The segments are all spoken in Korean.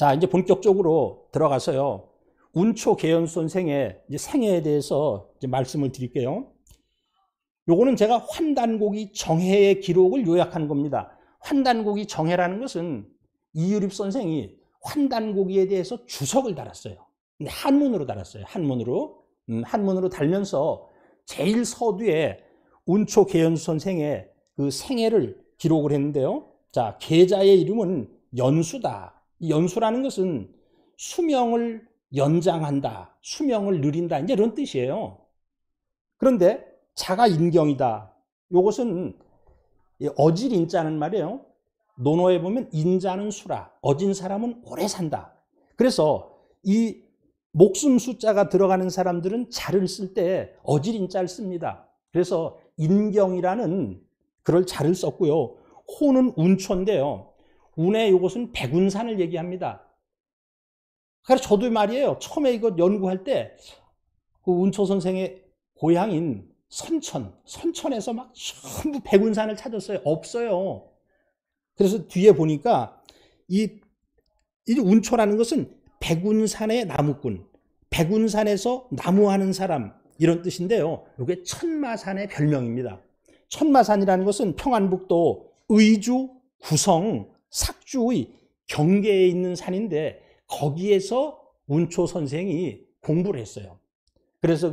자, 이제 본격적으로 들어가서요. 운초 개연선생의 이제 생애에 대해서 이제 말씀을 드릴게요. 요거는 제가 환단곡이 정해의 기록을 요약한 겁니다. 환단곡이 정해라는 것은 이유립 선생이 환단곡이에 대해서 주석을 달았어요. 네, 한문으로 달았어요. 한문으로. 음, 한문으로 달면서 제일 서두에 운초 개연선생의그 생애를 기록을 했는데요. 자, 계자의 이름은 연수다. 연수라는 것은 수명을 연장한다, 수명을 늘린다, 이제 이런 뜻이에요. 그런데 자가 인경이다. 이것은 어질 인자는 말이에요. 논어에 보면 인자는 수라, 어진 사람은 오래 산다. 그래서 이 목숨 숫자가 들어가는 사람들은 자를 쓸 때 어질 인자를 씁니다. 그래서 인경이라는 그럴 자를 썼고요. 호는 운초인데요. 운의 이것은 백운산을 얘기합니다. 그래서 저도 말이에요. 처음에 이거 연구할 때그 운초 선생의 고향인 선천, 선천에서 막 전부 백운산을 찾았어요. 없어요. 그래서 뒤에 보니까 이, 이 운초라는 것은 백운산의 나무꾼, 백운산에서 나무하는 사람 이런 뜻인데요. 이게 천마산의 별명입니다. 천마산이라는 것은 평안북도 의주, 구성, 삭주의 경계에 있는 산인데 거기에서 운초 선생이 공부를 했어요. 그래서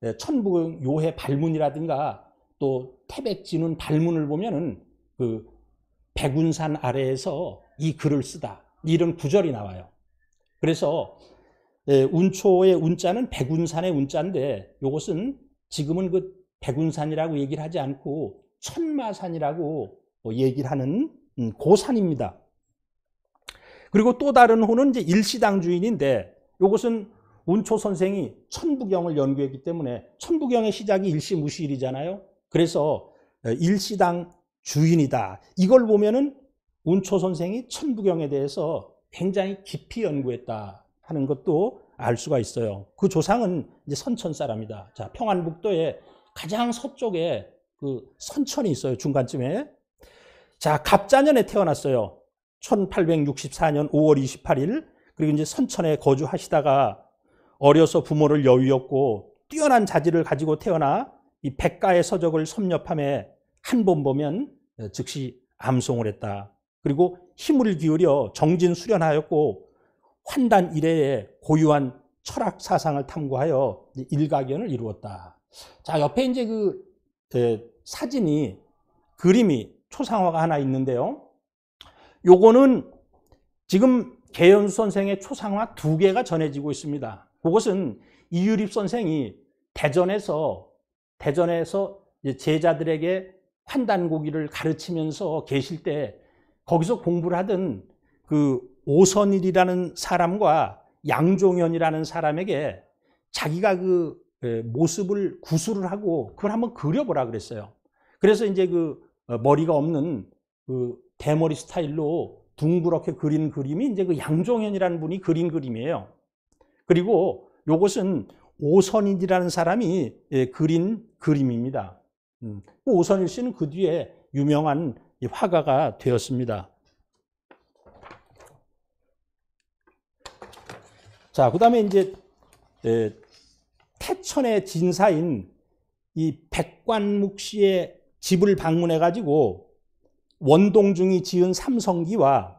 그천북 예, 요해 발문이라든가 또 태백지는 발문을 보면은 그 백운산 아래에서 이 글을 쓰다 이런 구절이 나와요. 그래서 예, 운초의 운자는 백운산의 운자인데 이것은 지금은 그 백운산이라고 얘기를 하지 않고 천마산이라고 뭐 얘기를 하는 음, 고산입니다. 그리고 또 다른 호는 이제 일시당 주인인데 이것은 운초 선생이 천부경을 연구했기 때문에 천부경의 시작이 일시무시일이잖아요. 그래서 일시당 주인이다. 이걸 보면은 운초 선생이 천부경에 대해서 굉장히 깊이 연구했다 하는 것도 알 수가 있어요. 그 조상은 이제 선천 사람이다. 자, 평안북도에 가장 서쪽에 그 선천이 있어요. 중간쯤에. 자, 갑자년에 태어났어요. 1864년 5월 28일. 그리고 이제 선천에 거주하시다가 어려서 부모를 여유 였고 뛰어난 자질을 가지고 태어나 이 백가의 서적을 섭렵함에 한 번 보면 어, 즉시 암송을 했다. 그리고 힘을 기울여 정진 수련하였고 환단 이래에 고유한 철학 사상을 탐구하여 일가견을 이루었다. 자, 옆에 이제 그 예, 사진이 그림이 초상화가 하나 있는데요. 요거는 지금 개연수 선생의 초상화 두 개가 전해지고 있습니다. 그것은 이유립 선생이 대전에서 대전에서 제자들에게 판단고기를 가르치면서 계실 때 거기서 공부를 하던 그 오선일이라는 사람과 양종현이라는 사람에게 자기가 그 예, 모습을 구술을 하고 그걸 한번 그려보라 그랬어요. 그래서 이제 그 어, 머리가 없는 그 대머리 스타일로 둥그렇게 그린 그림이 이제 그 양종현이라는 분이 그린 그림이에요. 그리고 이것은 오선인이라는 사람이 예, 그린 그림입니다. 음, 그 오선일 씨는 그 뒤에 유명한 화가가 되었습니다. 자, 그 다음에 이제 예, 태천의 진사인 이 백관묵 씨의 집을 방문해가지고 원동중이 지은 삼성기와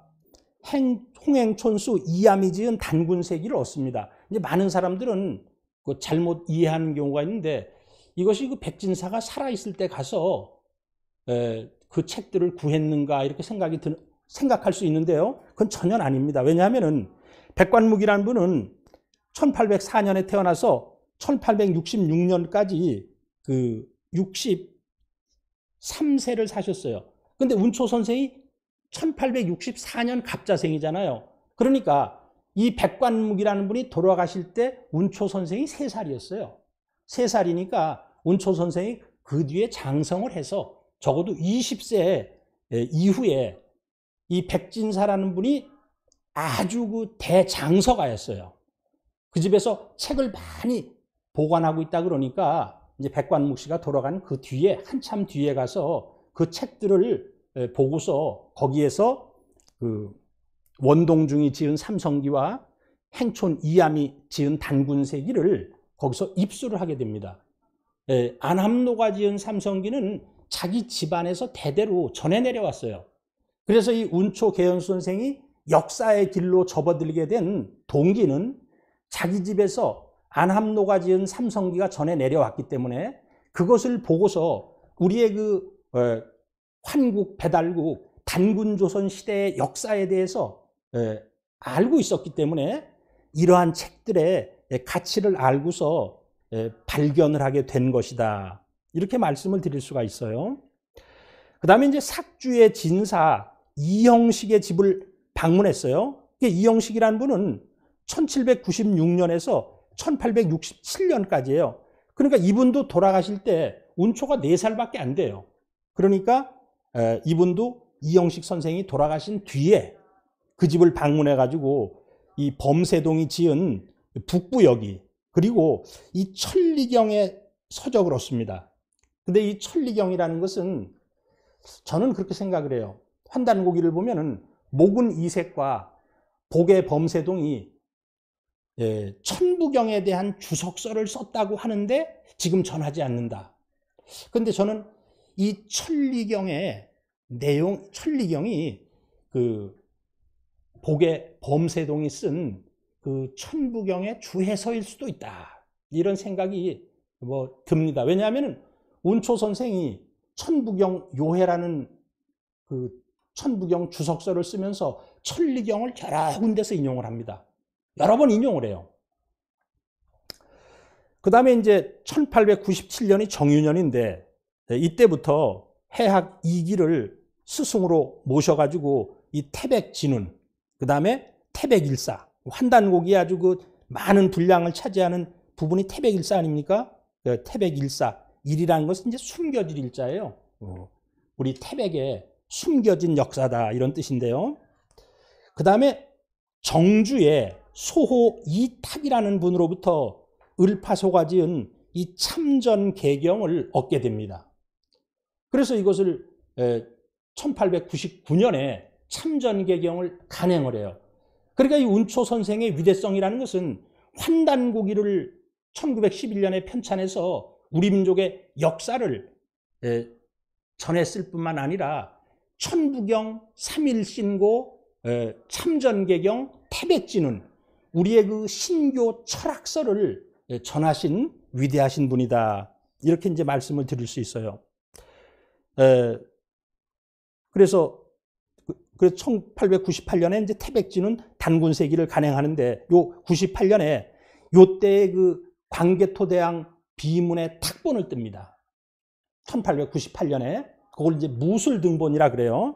행, 홍행촌수 이암이 지은 단군세기를 얻습니다. 이제 많은 사람들은 그 잘못 이해하는 경우가 있는데 이것이 그 백진사가 살아있을 때 가서 에, 그 책들을 구했는가 이렇게 생각이 드, 생각할 수 있는데요. 그건 전혀 아닙니다. 왜냐하면 백관묵이라는 분은 1804년에 태어나서 1866년까지 그 60, 3세를 사셨어요. 근데 운초 선생이 1864년 갑자생이잖아요. 그러니까 이 백관묵이라는 분이 돌아가실 때 운초 선생이 3살이었어요. 3살이니까 운초 선생이 그 뒤에 장성을 해서 적어도 20세 예, 이후에 이 백진사라는 분이 아주 그 대장서가였어요. 그 집에서 책을 많이 보관하고 있다 그러니까 이제 백관묵 씨가 돌아간 그 뒤에 한참 뒤에 가서 그 책들을 보고서 거기에서 그 원동중이 지은 삼성기와 행촌 이암이 지은 단군세기를 거기서 입수를 하게 됩니다. 예, 안함노가 지은 삼성기는 자기 집안에서 대대로 전해 내려왔어요. 그래서 이 운초 개연 선생이 역사의 길로 접어들게 된 동기는 자기 집에서 안함노가 지은 삼성기가 전에 내려왔기 때문에 그것을 보고서 우리의 그 어, 환국, 배달국, 단군 조선 시대의 역사에 대해서 예, 알고 있었기 때문에 이러한 책들의 예, 가치를 알고서 예, 발견을 하게 된 것이다. 이렇게 말씀을 드릴 수가 있어요. 그 다음에 이제 삭주의 진사 이형식의 집을 방문했어요. 이형식이라는 분은 1796년에서 1867년까지예요. 그러니까 이분도 돌아가실 때 운초가 4살밖에 안 돼요. 그러니까 이분도 이영식 선생이 돌아가신 뒤에 그 집을 방문해 가지고 이 범세동이 지은 북부역이 그리고 이 천리경의 서적을 얻습니다. 근데 이 천리경이라는 것은 저는 그렇게 생각을 해요. 환단고기를 보면은 목은 이색과 복의 범세동이 예, 천부경에 대한 주석서를 썼다고 하는데 지금 전하지 않는다. 그런데 저는 이 천리경의 내용, 천리경이 그 복의 범세동이 쓴 그 천부경의 주해서일 수도 있다. 이런 생각이 뭐 듭니다. 왜냐하면 운초 선생이 천부경 요해라는 그 천부경 주석서를 쓰면서 천리경을 여러 군데서 인용을 합니다. 여러 번 인용을 해요. 그 다음에 이제 1897년이 정유년인데 네, 이때부터 해학 2기를 스승으로 모셔가지고 이 태백 진운, 그 다음에 태백 일사, 환단곡이 아주 그 많은 분량을 차지하는 부분이 태백 일사 아닙니까? 네, 태백 일사, 일이라는 것은 이제 숨겨질 일자예요. 어, 우리 태백의 숨겨진 역사다 이런 뜻인데요. 그 다음에 정주에 소호 이탁이라는 분으로부터 을파소가 지은 이 참전 개경을 얻게 됩니다. 그래서 이것을 1899년에 참전 개경을 간행을 해요. 그러니까 이 운초 선생의 위대성이라는 것은 환단고기를 1911년에 편찬해서 우리 민족의 역사를 전했을 뿐만 아니라 천부경, 3일신고 참전개경, 태백지는 우리의 그 신교 철학서를 예, 전하신 위대하신 분이다. 이렇게 이제 말씀을 드릴 수 있어요. 에, 그래서 1898년에 그, 이제 태백지는 단군 세기를 간행하는데 요 98년에 요 때의 그 광개토대왕 비문의 탁본을 뜹니다. 1898년에 그걸 이제 무술 등본이라 그래요.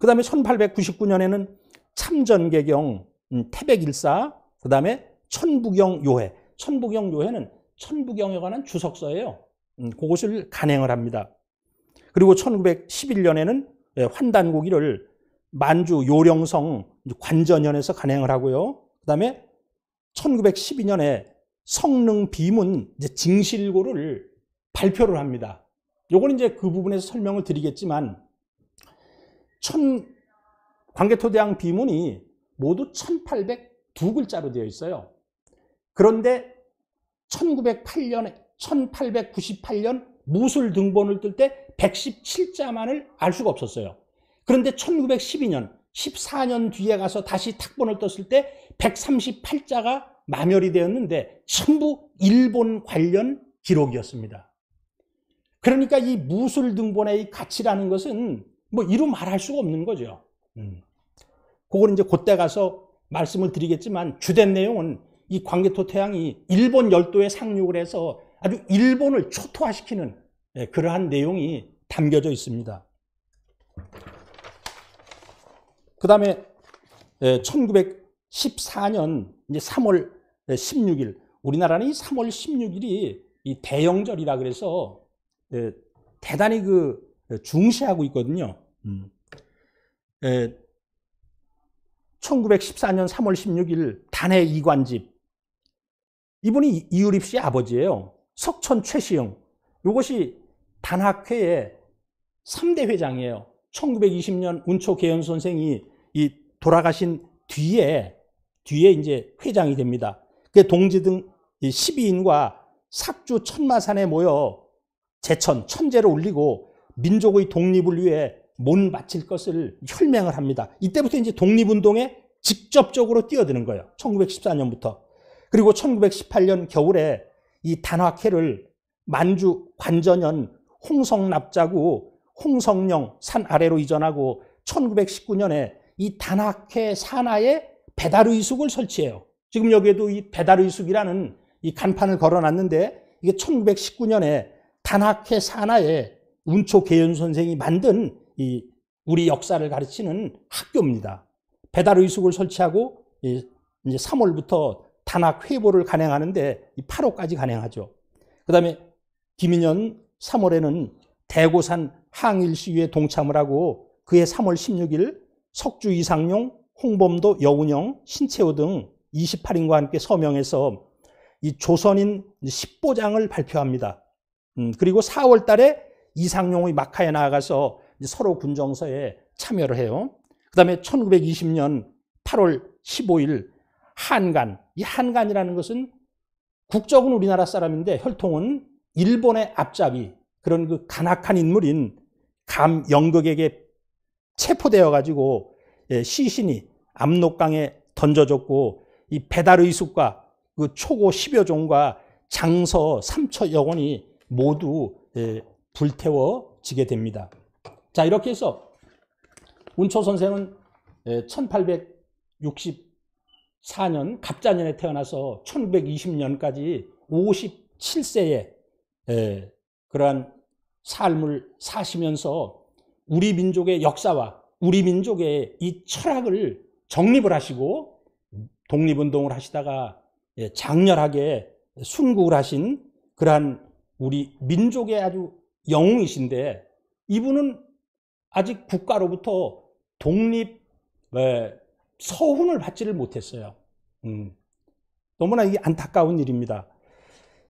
그다음에 1899년에는 참전개경 음, 태백일사, 그 다음에 천부경 요회. 천부경 요회는 천부경에 관한 주석서예요. 음, 그것을 간행을 합니다. 그리고 1911년에는 예, 환단고기를 만주 요령성 관전연에서 간행을 하고요. 그 다음에 1912년에 성능 비문 징실고를 발표를 합니다. 요건 이제 그 부분에서 설명을 드리겠지만 천관계토대왕 비문이 모두 1802글자로 되어 있어요. 그런데 1908년, 에 1898년 무술 등본을 뜰 때 117자만을 알 수가 없었어요. 그런데 1912년, 14년 뒤에 가서 다시 탁본을 떴을 때 138자가 마멸이 되었는데 전부 일본 관련 기록이었습니다. 그러니까 이 무술 등본의 가치라는 것은 뭐 이루 말할 수가 없는 거죠. 음. 그걸 이제 그때 가서 말씀을 드리겠지만 주된 내용은 이 광개토 태양이 일본 열도에 상륙을 해서 아주 일본을 초토화시키는 예, 그러한 내용이 담겨져 있습니다. 그 다음에 1914년 3월 16일 우리나라는 이 3월 16일이 이 대영절이라 그래서 예, 대단히 그 중시하고 있거든요. 음. 예, 1914년 3월 16일 단해 이관집 이분이 이유립 씨 아버지예요. 석천 최시영 이것이 단학회의 3대 회장이에요. 1920년 운초 개연 선생이 이 돌아가신 뒤에 뒤에 이제 회장이 됩니다. 그 동지 등 12인과 삭주 천마산에 모여 제천 천재를 올리고 민족의 독립을 위해 못마칠 것을 혈맹을 합니다. 이때부터 이제 독립운동에 직접적으로 뛰어드는 거예요. 1914년부터. 그리고 1918년 겨울에 이단화회를 만주 관전현 홍성납자구 홍성령 산 아래로 이전하고 1919년에 이 단학회 산하에 배달의숙을 설치해요. 지금 여기에도 이 배달의숙이라는 이 간판을 걸어놨는데 이게 1919년에 단학회 산하에 운초 계연 선생이 만든 이 우리 역사를 가르치는 학교입니다. 배달 의숙을 설치하고 이제 3월부터 단학 회보를 간행하는데 8호까지 간행하죠. 그다음에 김인현 3월에는 대고산 항일 시위에 동참을 하고 그해 3월 16일 석주 이상용, 홍범도 여운영, 신채호 등 28인과 함께 서명해서 이 조선인 10보장을 발표합니다. 음, 그리고 4월 달에 이상용의 마카에 나아가서 이제 서로 군정서에 참여를 해요. 그 다음에 1920년 8월 15일 한간. 이 한간이라는 것은 국적은 우리나라 사람인데 혈통은 일본의 앞잡이 그런 그 간악한 인물인 감영극에게 체포되어 가지고 예, 시신이 압록강에 던져졌고 이 배달의숙과 그 초고 10여 종과 장서 3처 여원이 모두 예, 불태워지게 됩니다. 자 이렇게 해서 운초 선생은 1864년 예, 갑자년에 태어나서 1920년까지 57세에 예, 그러한 삶을 사시면서 우리 민족의 역사와 우리 민족의 이 철학을 정립을 하시고 독립운동을 하시다가 예, 장렬하게 순국을 하신 그러한 우리 민족의 아주 영웅이신데 이분은 아직 국가로부터 독립 예, 서훈을 받지를 못했어요. 음, 너무나 이 안타까운 일입니다.